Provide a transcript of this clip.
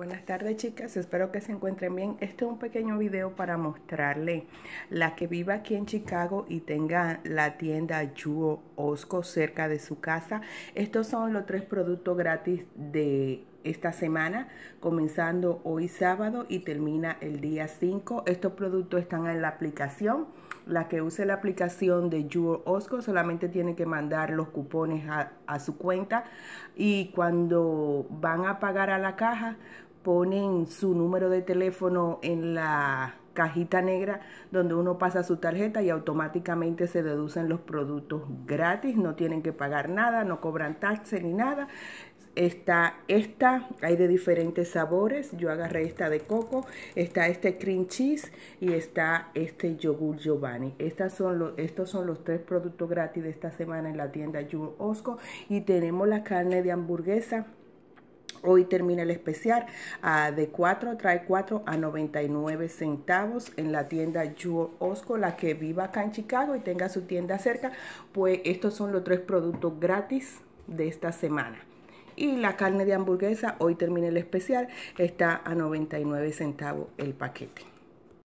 Buenas tardes chicas, espero que se encuentren bien. Este es un pequeño video para mostrarle la que viva aquí en Chicago y tenga la tienda Yuo Osco cerca de su casa. Estos son los tres productos gratis de esta semana, comenzando hoy sábado y termina el día 5. Estos productos están en la aplicación la que use la aplicación de Your Osco solamente tiene que mandar los cupones a, a, su cuenta y cuando van a pagar a la caja ponen su número de teléfono en la cajita negra donde uno pasa su tarjeta y automáticamente se deducen los productos gratis, no tienen que pagar nada, no cobran taxes ni nada Está esta, hay de diferentes sabores. Yo agarré esta de coco, está este cream cheese y está este yogur Giovanni. Estas son estos son los tres productos gratis de esta semana en la tienda Jewel Osco. Y tenemos la carne de hamburguesa Hoy termina el especial ah, de 4, trae 4 a 99 centavos en la tienda Jewel Osco, la que viva acá en Chicago y tenga su tienda cerca, pues estos son los tres productos gratis de esta semana. Y la carne de hamburguesa, hoy terminé el especial, está a 99 centavos el paquete.